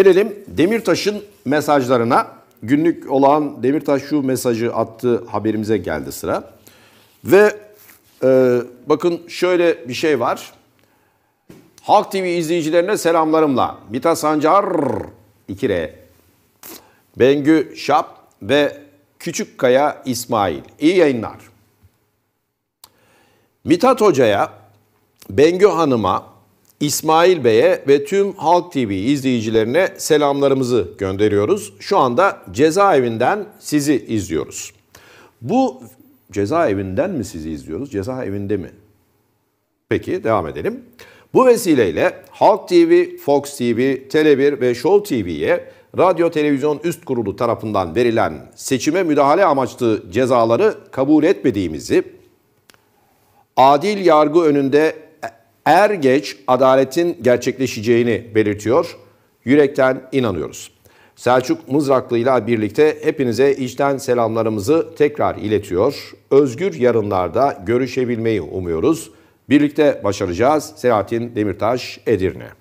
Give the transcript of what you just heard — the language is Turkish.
Gelelim Demirtaş'ın mesajlarına. Günlük olan Demirtaş şu mesajı attı haberimize geldi sıra. Ve e, bakın şöyle bir şey var. Halk TV izleyicilerine selamlarımla. Mita Sancar 2R. Bengü Şap ve Küçük Kaya İsmail. İyi yayınlar. Mithat Hoca'ya, Bengü Hanım'a, İsmail Bey'e ve tüm Halk TV izleyicilerine selamlarımızı gönderiyoruz. Şu anda cezaevinden sizi izliyoruz. Bu cezaevinden mi sizi izliyoruz, cezaevinde mi? Peki devam edelim. Bu vesileyle Halk TV, Fox TV, Tele1 ve Show TV'ye Radyo Televizyon Üst Kurulu tarafından verilen seçime müdahale amaçlı cezaları kabul etmediğimizi, adil yargı önünde er geç adaletin gerçekleşeceğini belirtiyor. Yürekten inanıyoruz. Selçuk Mızraklı ile birlikte hepinize içten selamlarımızı tekrar iletiyor. Özgür yarınlarda görüşebilmeyi umuyoruz. Birlikte başaracağız. Selahattin Demirtaş, Edirne.